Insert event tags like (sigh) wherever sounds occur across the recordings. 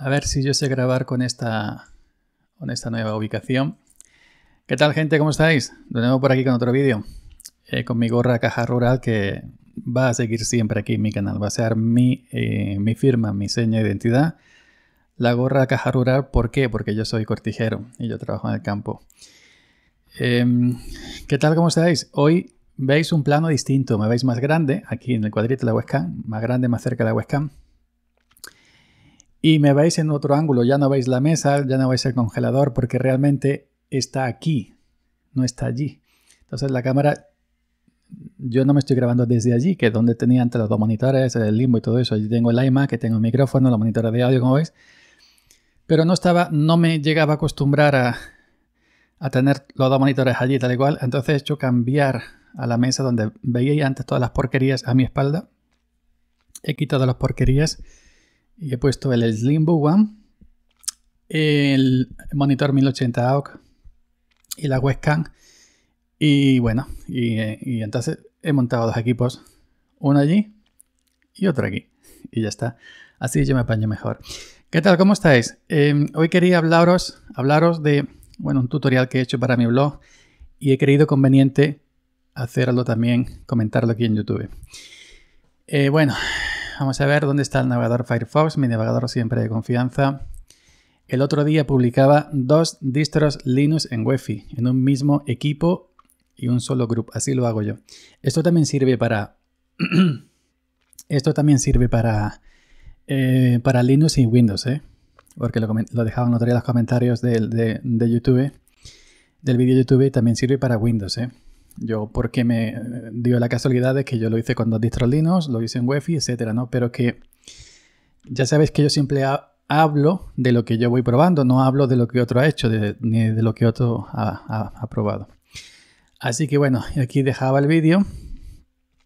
A ver si yo sé grabar con esta, con esta nueva ubicación. ¿Qué tal gente? ¿Cómo estáis? De nuevo por aquí con otro vídeo. Eh, con mi gorra caja rural que va a seguir siempre aquí en mi canal. Va a ser mi, eh, mi firma, mi seña de identidad. La gorra caja rural, ¿por qué? Porque yo soy cortijero y yo trabajo en el campo. Em, ¿Qué tal? ¿Cómo estáis? Hoy veis un plano distinto. Me veis más grande aquí en el cuadrito de la Huesca, Más grande, más cerca de la Huesca y me veis en otro ángulo, ya no veis la mesa, ya no veis el congelador, porque realmente está aquí, no está allí. Entonces la cámara, yo no me estoy grabando desde allí, que es donde tenía antes los dos monitores, el limbo y todo eso. Allí tengo el iMac, que tengo el micrófono, los monitores de audio, como veis. Pero no estaba, no me llegaba a acostumbrar a, tener los dos monitores allí, tal cual. Entonces he hecho cambiar a la mesa donde veía antes todas las porquerías a mi espalda. He quitado las porquerías y he puesto el Slimbo One, el monitor 1080 AOC y la webcam. Y bueno, y, entonces he montado dos equipos, uno allí y otro aquí. Y ya está. Así yo me apaño mejor. ¿Qué tal? ¿Cómo estáis? Em, hoy quería hablaros, hablaros de bueno, un tutorial que he hecho para mi blog y he creído conveniente hacerlo también, comentarlo aquí en YouTube. Eh, bueno, Vamos a ver dónde está el navegador Firefox, mi navegador siempre de confianza. El otro día publicaba dos distros Linux en wi en un mismo equipo y un solo grupo. Así lo hago yo. Esto también sirve para... (clears throat) Esto también sirve para, eh, para Linux y Windows, ¿eh? porque lo, dejaba dejaban otro en los comentarios de YouTube, del vídeo de YouTube, también sirve para Windows. ¿eh? Yo, porque me dio la casualidad de que yo lo hice con dos distros lo hice en Wi-Fi, etcétera, ¿no? Pero que ya sabéis que yo siempre hablo de lo que yo voy probando, no hablo de lo que otro ha hecho, de, ni de lo que otro ha, probado. Así que bueno, aquí dejaba el vídeo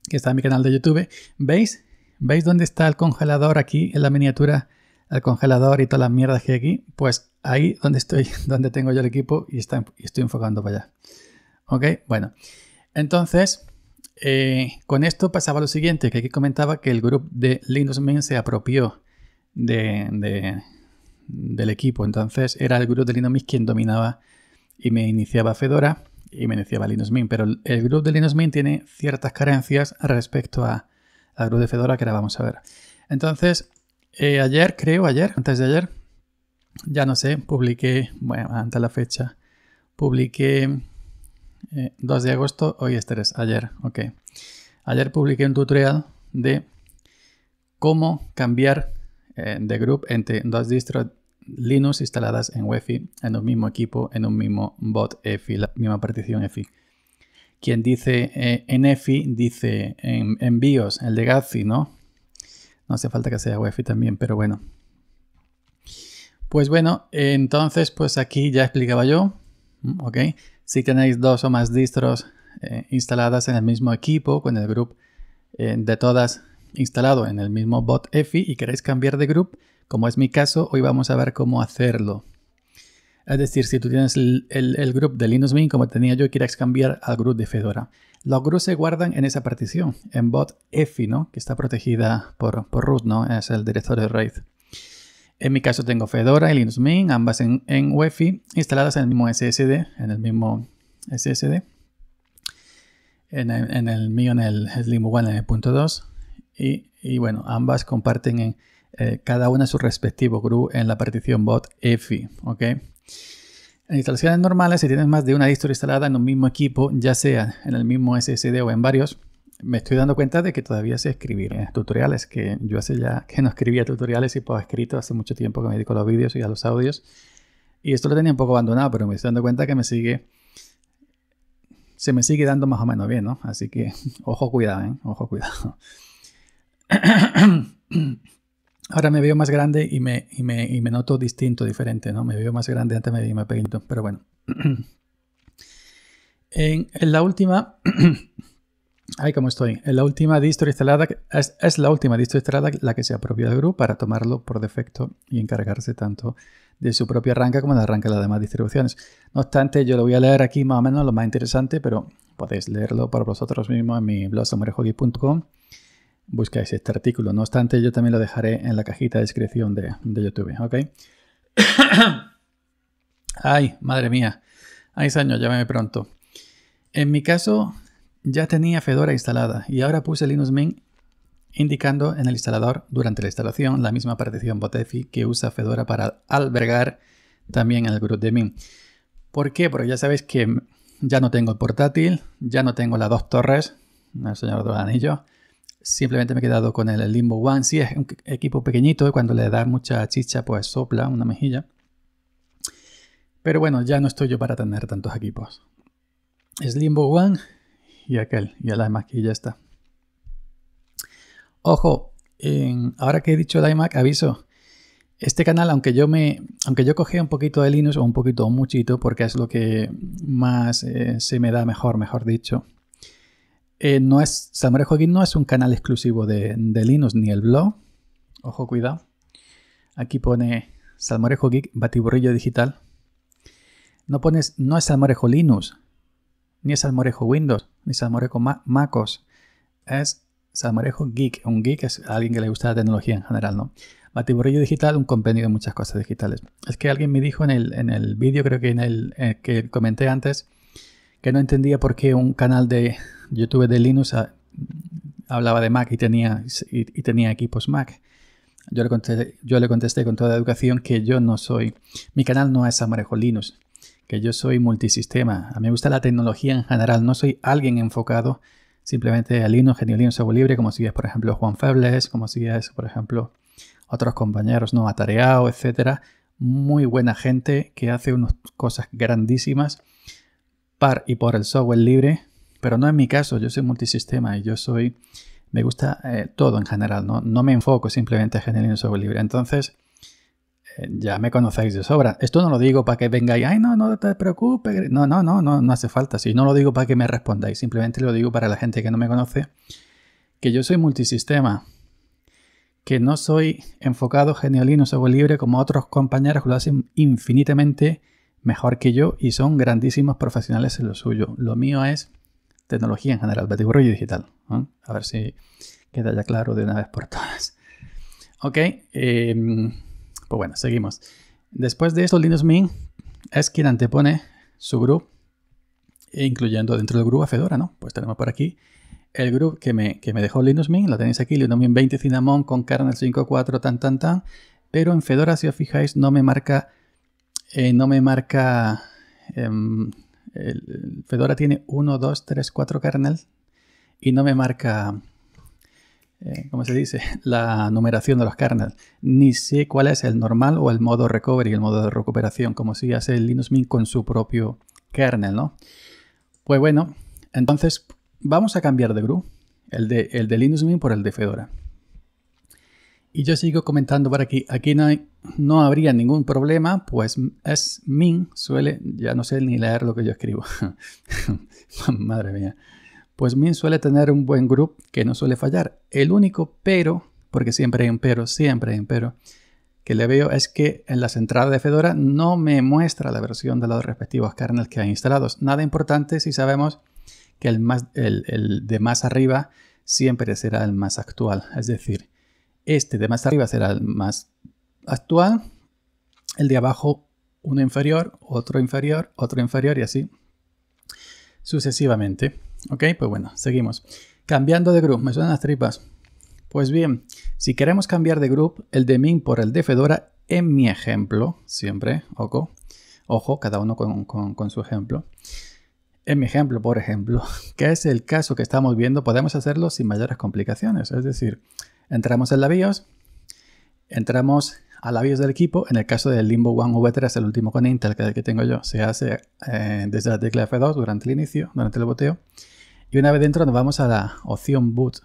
que está en mi canal de YouTube. ¿Veis? ¿Veis dónde está el congelador aquí en la miniatura? El congelador y todas las mierdas que hay aquí. Pues ahí donde estoy, (laughs) donde tengo yo el equipo y, y estoy enfocando para allá. ¿Ok? Bueno, entonces, eh, con esto pasaba lo siguiente, que aquí comentaba que el grupo de Linux Mint se apropió del equipo. Entonces era el grupo de Linux Mint quien dominaba y me iniciaba Fedora y me iniciaba Linux Mint. Pero el grupo de Linux Mint tiene ciertas carencias respecto a, al grupo de Fedora que ahora vamos a ver. Entonces, eh, ayer, creo, ayer, antes de ayer, ya no sé, publiqué, bueno, antes de la fecha, publiqué 2 eh, de agosto, hoy es 3, ayer, ok. Ayer publiqué un tutorial de cómo cambiar eh, de group entre dos distros Linux instaladas en UEFI en un mismo equipo, en un mismo bot EFI, la misma partición EFI. Quien dice eh, en EFI dice en, BIOS, el de ¿no? No hace falta que sea UEFI también, pero bueno. Pues bueno, entonces pues aquí ya explicaba yo, ¿ok? Si tenéis dos o más distros eh, instaladas en el mismo equipo, con el group eh, de todas instalado en el mismo bot EFI y queréis cambiar de group, como es mi caso, hoy vamos a ver cómo hacerlo. Es decir, si tú tienes el, grupo group de Linux Mint como tenía yo y quieres cambiar al group de Fedora. Los groups se guardan en esa partición, en bot EFI, ¿no? que está protegida por, por root, ¿no? es el directorio RAID. En mi caso tengo Fedora y Linux Mint, ambas en, en UEFI, instaladas en el mismo SSD, en el mismo SSD. En el, mío, en el Slim One, en el 2. Y, bueno, ambas comparten eh, cada una su respectivo GRU en la partición bot EFI, ¿ok? En instalaciones normales, si tienes más de una distro instalada en un mismo equipo, ya sea en el mismo SSD o en varios, me estoy dando cuenta de que todavía sé escribir tutoriales, que yo hace ya que no escribía tutoriales y por escrito hace mucho tiempo que me dedico a los vídeos y a los audios. Y esto lo tenía un poco abandonado, pero me estoy dando cuenta que me sigue, se me sigue dando más o menos bien, ¿no? Así que (laughs) ojo cuidado, ¿eh? Ojo cuidado. (clears throat) Ahora me veo más grande y me, me, noto distinto, diferente, ¿no? Me veo más grande, antes me veía más pero bueno. En, (clears throat) en la última... (clears throat) Ay, como estoy. La última distro instalada es, la última distro instalada la que se apropió de GRU para tomarlo por defecto y encargarse tanto de su propia arranca como de arranca de las demás distribuciones. No obstante, yo lo voy a leer aquí más o menos lo más interesante, pero podéis leerlo por vosotros mismos en mi blog Buscáis este artículo. No obstante, yo también lo dejaré en la cajita de descripción de, YouTube, ¿ok? (coughs) Ay, madre mía. Ay, años, llámame pronto. En mi caso, ya tenía Fedora instalada y ahora puse Linux Mint indicando en el instalador durante la instalación la misma partición Botefi que usa Fedora para albergar también el grupo de Mint. ¿Por qué? Porque ya sabéis que ya no tengo el portátil, ya no tengo las dos torres, el señor y yo. Simplemente me he quedado con el Limbo One. Sí, es un equipo pequeñito y cuando le da mucha chicha, pues sopla una mejilla. Pero bueno, ya no estoy yo para tener tantos equipos. Es Limbo One y aquel y el iMac, y ya está. Ojo, ahora que he dicho el iMac, aviso. Este canal, aunque yo me, aunque yo cogí un poquito de Linux o un poquito o muchito, porque es lo que más eh, se me da mejor, mejor dicho. Eh, no es no es un canal exclusivo de, de, Linux ni el blog. Ojo, cuidado. Aquí pone Salmorejo Geek, batiburrillo digital. No pones, no es Salmorejo Linux, ni es salmorejo Windows, ni salmorejo MacOS. Es salmorejo geek. Un geek es alguien que le gusta la tecnología en general, ¿no? Batiburrillo digital, un compendio de muchas cosas digitales. Es que alguien me dijo en el, en el vídeo, creo que en el eh, que comenté antes, que no entendía por qué un canal de YouTube de Linux ah, hablaba de Mac y tenía, y, tenía equipos Mac. Yo le, contesté, yo le contesté con toda educación que yo no soy, mi canal no es Salmorejo Linux, que yo soy multisistema. A mí me gusta la tecnología en general, no soy alguien enfocado simplemente a Linux, GNU software libre, como si es, por ejemplo, Juan Febles, como si es, por ejemplo, otros compañeros, ¿no? Atareado, etcétera. Muy buena gente que hace unas cosas grandísimas par y por el software libre, pero no en mi caso, yo soy multisistema y yo soy, me gusta eh, todo en general, ¿no? me enfoco simplemente a GNU y software libre. Entonces, ya me conocéis de sobra. Esto no lo digo para que vengáis, ay, no, no te preocupes. No, no, no, no, hace falta. Si no lo digo para que me respondáis, simplemente lo digo para la gente que no me conoce, que yo soy multisistema, que no soy enfocado, genial y soy libre como otros compañeros que lo hacen infinitamente mejor que yo y son grandísimos profesionales en lo suyo. Lo mío es tecnología en general, y digital. A ver si queda ya claro de una vez por todas. Ok. Eh, pues bueno, seguimos. Después de esto, Linux Mint es quien antepone su group, incluyendo dentro del grupo a Fedora, ¿no? Pues tenemos por aquí el grupo que me, dejó Linux Mint, lo tenéis aquí, Linux Mint 20 Cinnamon con kernel 5.4, tan, tan, tan. Pero en Fedora, si os fijáis, no me marca, eh, no me marca em, Fedora tiene 1, 2, 3, 4 kernel y no me marca eh, ¿cómo se dice? (laughs) La numeración de los kernels. Ni sé cuál es el normal o el modo recovery, el modo de recuperación, como si hace el Linux Mint con su propio kernel, ¿no? Pues bueno, entonces vamos a cambiar de GRU, el de, el de Linux Mint por el de Fedora. Y yo sigo comentando por aquí, aquí no, no habría ningún problema, pues es Mint, suele, ya no sé ni leer lo que yo escribo. (laughs) Madre mía pues Min suele tener un buen group que no suele fallar. El único pero, porque siempre hay un pero, siempre hay un pero, que le veo es que en las entradas de Fedora no me muestra la versión de los respectivos kernels que hay instalados. Nada importante si sabemos que el, más, el, el de más arriba siempre será el más actual. Es decir, este de más arriba será el más actual, el de abajo uno inferior, otro inferior, otro inferior y así sucesivamente. Ok, pues bueno, seguimos. Cambiando de group, me suenan las tripas. Pues bien, si queremos cambiar de group, el de min por el de Fedora, en mi ejemplo, siempre, ojo, ojo cada uno con, con su ejemplo. En mi ejemplo, por ejemplo, (laughs) que es el caso que estamos viendo, podemos hacerlo sin mayores complicaciones. Es decir, entramos en la BIOS, entramos a BIOS del equipo. En el caso del Limbo One V3, el último con Intel, que que tengo yo, se hace eh, desde la tecla F2 durante el inicio, durante el boteo. Y una vez dentro nos vamos a la opción boot.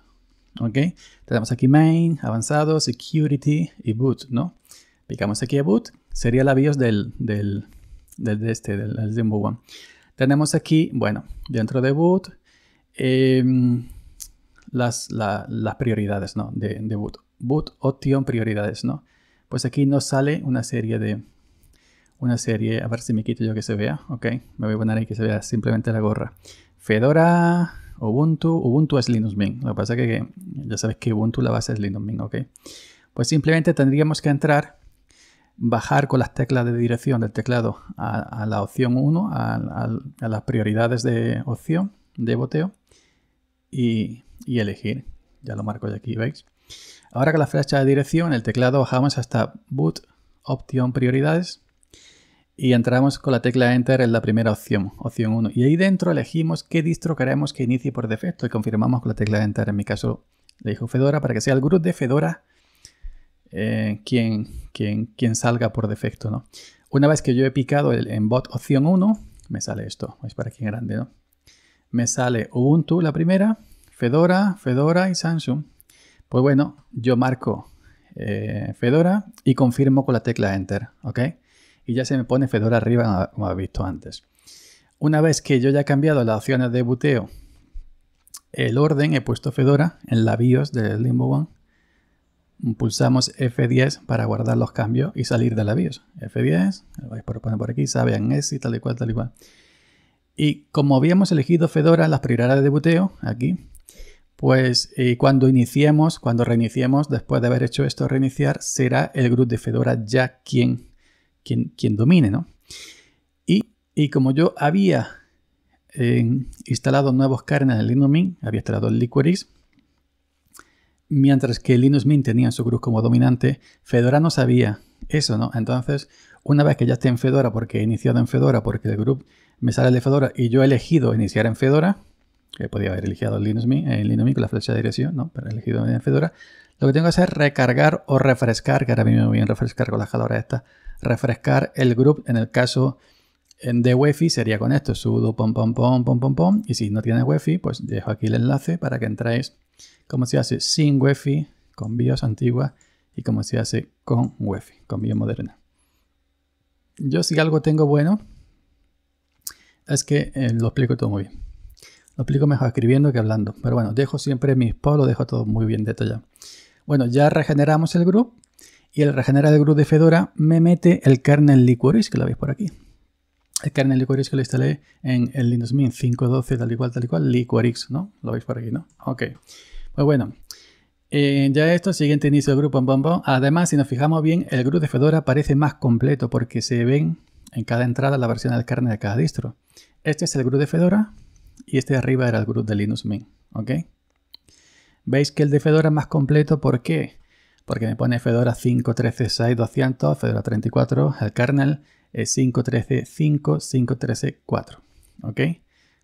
¿Ok? Tenemos aquí main, avanzado, security y boot, ¿no? Picamos aquí a boot, sería la BIOS del, del, del de este, del, Limbo One. Tenemos aquí, bueno, dentro de boot, em, las, las, prioridades, ¿no? De, de boot. Boot opción prioridades, ¿no? Pues aquí nos sale una serie de... Una serie, a ver si me quito yo que se vea, ok. Me voy a poner ahí que se vea simplemente la gorra. Fedora, Ubuntu, Ubuntu es Linux Mint. Lo que pasa es que ya sabes que Ubuntu la base es Linux Mint, ok. Pues simplemente tendríamos que entrar, bajar con las teclas de dirección del teclado a, la opción 1, a, las prioridades de opción de boteo y, y elegir. Ya lo marco de aquí, ¿veis? Ahora que la flecha de dirección, el teclado bajamos hasta Boot, opción Prioridades y entramos con la tecla Enter en la primera opción, opción 1. Y ahí dentro elegimos qué distro queremos que inicie por defecto y confirmamos con la tecla Enter. En mi caso le dijo Fedora para que sea el grupo de Fedora eh, quien, quien, quien, salga por defecto. ¿no? Una vez que yo he picado el, en bot opción 1, me sale esto. Es para quien grande. ¿no? Me sale Ubuntu la primera, Fedora, Fedora y Samsung. Pues bueno, yo marco eh, Fedora y confirmo con la tecla Enter, ¿ok? Y ya se me pone Fedora arriba, como habéis visto antes. Una vez que yo ya he cambiado las opciones de buteo, el orden, he puesto Fedora en la BIOS del Limbo One. Pulsamos F10 para guardar los cambios y salir de la BIOS. F10, lo vais a poner por aquí, saben, y tal y cual, tal y cual. Y como habíamos elegido Fedora, las prioridades de buteo, aquí, pues eh, cuando iniciemos, cuando reiniciemos, después de haber hecho esto reiniciar, será el grupo de Fedora ya quien, quien, domine, ¿no? Y, como yo había eh, instalado nuevos kernels en Linux Mint, había instalado el Liquorix, mientras que Linux Mint tenía su cruz como dominante, Fedora no sabía eso, ¿no? Entonces, una vez que ya esté en Fedora, porque he iniciado en Fedora, porque el grupo me sale de Fedora y yo he elegido iniciar en Fedora, que podía haber elegido el linux Linux con la flecha de dirección, ¿no? Pero elegido en Fedora. Lo que tengo que hacer es recargar o refrescar, que ahora mismo voy a refrescar con las esta. refrescar el group en el caso de Wi-Fi sería con esto, sudo pom pom pom pom pom pom y si no tienes Wi-Fi pues dejo aquí el enlace para que entréis cómo se hace sin Wi-Fi, con BIOS antigua y cómo se hace con Wi-Fi, con BIOS moderna. Yo si algo tengo bueno es que eh, lo explico todo muy bien. Lo explico mejor escribiendo que hablando. Pero bueno, dejo siempre mis lo dejo todo muy bien detallado. Bueno, ya regeneramos el grupo Y el regenerar el grupo de Fedora me mete el kernel Liquorix, que lo veis por aquí. El kernel Liquorix que lo instalé en el Linux Mint 5.12, tal y cual, tal y cual, Liquorix, ¿no? Lo veis por aquí, ¿no? Ok. Pues bueno, eh, ya esto, siguiente inicio del grupo, en bom. Además, si nos fijamos bien, el grupo de Fedora parece más completo porque se ven en cada entrada la versión del kernel de cada distro. Este es el grupo de Fedora y este de arriba era el group de Linux Mint, ¿ok? Veis que el de Fedora es más completo, ¿por qué? Porque me pone Fedora 5.13.6.200, Fedora 34, el kernel es 5.13.5, 5.13.4, ¿ok?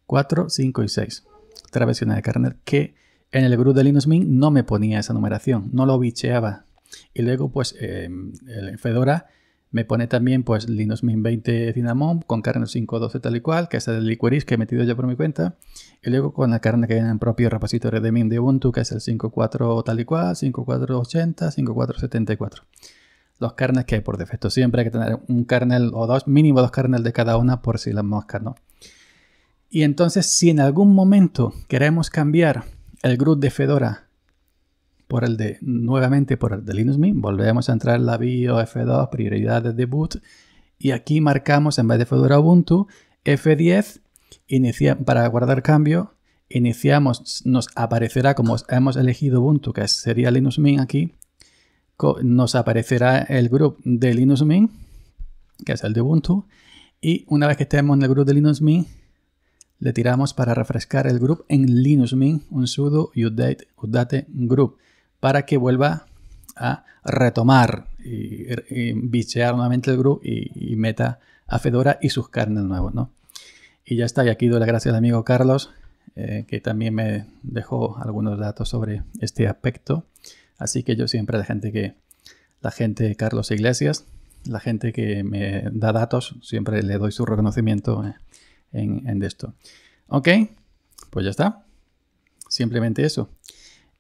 4, 5 y 6. Otra versión de kernel que en el grupo de Linux Mint no me ponía esa numeración, no lo bicheaba. Y luego, pues, eh, el Fedora me pone también pues Linux Mint 20 Cinnamon con carne 512 tal y cual, que es el Liquiris que he metido ya por mi cuenta. Y luego con la carne que viene en el propio repositorio de Mint de Ubuntu, que es el 54 tal y cual, 5480, 5474. Los carnes que hay por defecto. Siempre hay que tener un kernel o dos, mínimo dos kernels de cada una por si las moscas, ¿no? Y entonces, si en algún momento queremos cambiar el GRUD de Fedora por el de, nuevamente por el de Linux Mint. Volvemos a entrar la bio F2, prioridades de boot. Y aquí marcamos, en vez de Fedora Ubuntu, F10 inicia, para guardar cambio. Iniciamos, nos aparecerá como hemos elegido Ubuntu, que sería Linux Mint aquí. Nos aparecerá el grupo de Linux Mint, que es el de Ubuntu. Y una vez que estemos en el grupo de Linux Mint, le tiramos para refrescar el grupo en Linux Mint, un sudo update, update group para que vuelva a retomar y, bichear nuevamente el grupo y, meta a Fedora y sus carnes nuevos, ¿no? Y ya está, y aquí doy las gracias al amigo Carlos, eh, que también me dejó algunos datos sobre este aspecto. Así que yo siempre la gente que, la gente Carlos Iglesias, la gente que me da datos, siempre le doy su reconocimiento eh, en esto. Ok, pues ya está. Simplemente eso.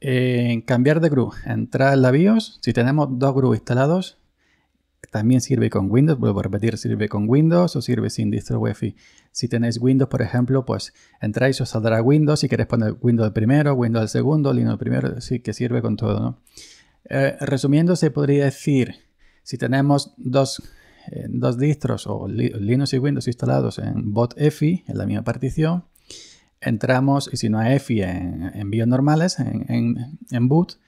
En cambiar de GRU, entrar en la BIOS. Si tenemos dos GRU instalados, también sirve con Windows. Vuelvo a repetir, sirve con Windows o sirve sin distro wi Si tenéis Windows, por ejemplo, pues entráis os saldrá Windows. Si queréis poner Windows primero, Windows el segundo, Linux primero, sí que sirve con todo. ¿no? Eh, resumiendo, se podría decir, si tenemos dos, eh, distros o Linux y Windows instalados en bot EFI, en la misma partición, entramos, y si no hay EFI en, BIOS normales, en, boot,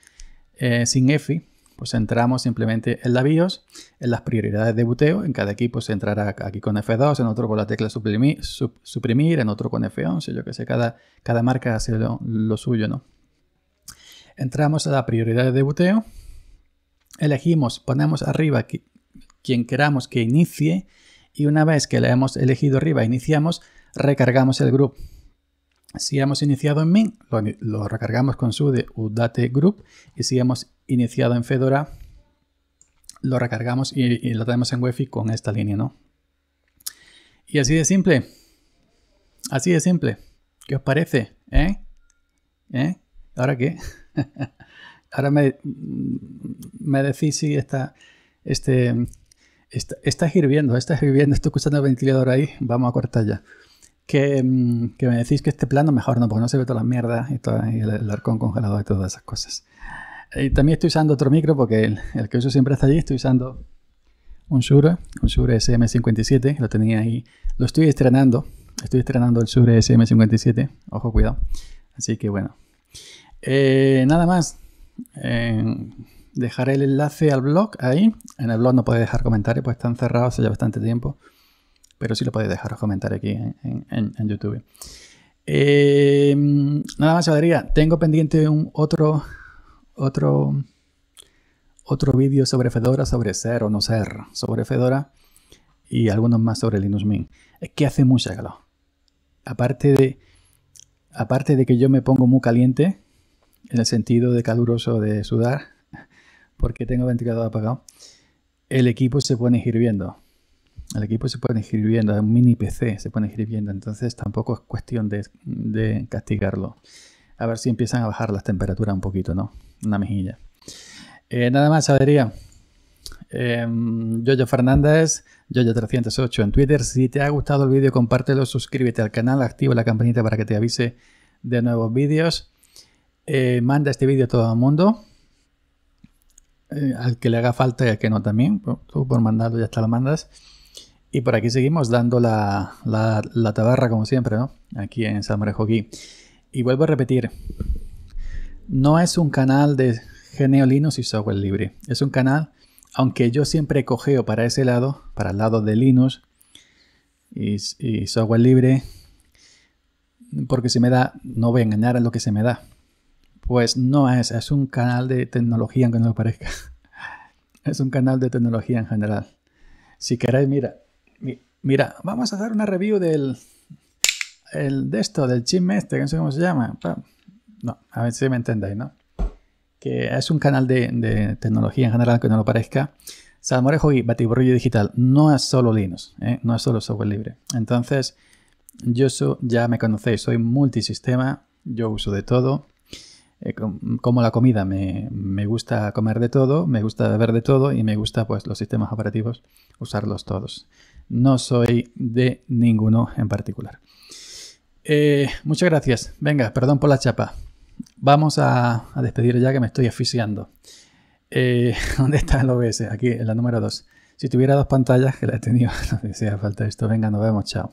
eh, sin EFI, pues entramos simplemente en la BIOS, en las prioridades de buteo, en cada equipo se entrará aquí con F2, en otro con la tecla suprimir, en otro con F11, yo que sé, cada, cada marca hace lo, suyo, ¿no? Entramos a la prioridad de buteo, elegimos, ponemos arriba quien queramos que inicie y una vez que la hemos elegido arriba e iniciamos, recargamos el grupo si hemos iniciado en min, lo, recargamos con de udate group y si hemos iniciado en Fedora, lo recargamos y, lo tenemos en Wi-Fi con esta línea, ¿no? Y así de simple. Así de simple. ¿Qué os parece? ¿Eh? ¿Eh? ¿Ahora qué? (laughs) Ahora me, me, decís si está, este, está, hirviendo, está hirviendo, estoy escuchando el ventilador ahí, vamos a cortar ya. Mm, que, me decís que este plano mejor no, porque no se ve todas las mierdas y, el, arcón congelado y todas esas cosas. Y también estoy usando otro micro porque el, que uso siempre está allí. Estoy usando un Shure, un Shure SM57, lo tenía ahí. Lo estoy estrenando, estoy estrenando el Shure SM57, ojo, cuidado. Así que bueno, eh, nada más. Eh, dejaré el enlace al blog ahí. En el blog no podéis dejar comentarios, pues están cerrados hace ya bastante tiempo pero sí lo podéis dejar comentar aquí en, YouTube. Em, nada más, Valeria. Tengo pendiente un otro otro otro vídeo sobre Fedora, sobre ser o no ser, sobre Fedora y algunos más sobre Linux Mint. Es que hace mucho calor. Aparte de aparte de que yo me pongo muy caliente en el sentido de caluroso de sudar (laughs) porque tengo ventilador apagado, el equipo se pone hirviendo el equipo se puede escribiendo, es un mini PC, se puede escribiendo, entonces tampoco es cuestión de, castigarlo. A ver si empiezan a bajar las temperaturas un poquito, ¿no? Una mejilla. Eh, nada más, sabería. Yo Yoyo Fernández, Yoyo308 en Twitter. Si te ha gustado el vídeo, compártelo, suscríbete al canal, activa la campanita para que te avise de nuevos vídeos. Eh, manda este vídeo a todo el mundo. Eh, al que le haga falta y al que no también. Tú por mandarlo ya está lo mandas. Y por aquí seguimos dando la, la, tabarra como siempre, ¿no? Aquí en Samurai Hockey. Y vuelvo a repetir, no es un canal de Geneo Linux y software libre. Es un canal, aunque yo siempre cogeo para ese lado, para el lado de Linux y, software libre, porque se me da, no voy a engañar a lo que se me da. Pues no es, es un canal de tecnología, aunque no lo parezca. (laughs) Es un canal de tecnología en general. Si queréis, mira, Mira, vamos a hacer una review del. El, de esto, del chisme este, que no sé cómo se llama. No, a ver si me entendéis, ¿no? Que es un canal de, tecnología en general, que no lo parezca. Salmorejo y Batiburrillo Digital no es solo Linux, ¿eh? no es solo software libre. Entonces, yo ya me conocéis, soy multisistema, yo uso de todo. Eh, como la comida, me, me, gusta comer de todo, me gusta beber de todo y me gusta pues, los sistemas operativos, usarlos todos no soy de ninguno en particular. Eh, muchas gracias. Venga, perdón por la chapa. Vamos a, despedir ya que me estoy asfixiando. Eh, (laughs) ¿Dónde está el OBS? Aquí, en la número 2. Si tuviera dos pantallas, que la he tenido, (laughs) no hacía falta esto. Venga, nos vemos, chao.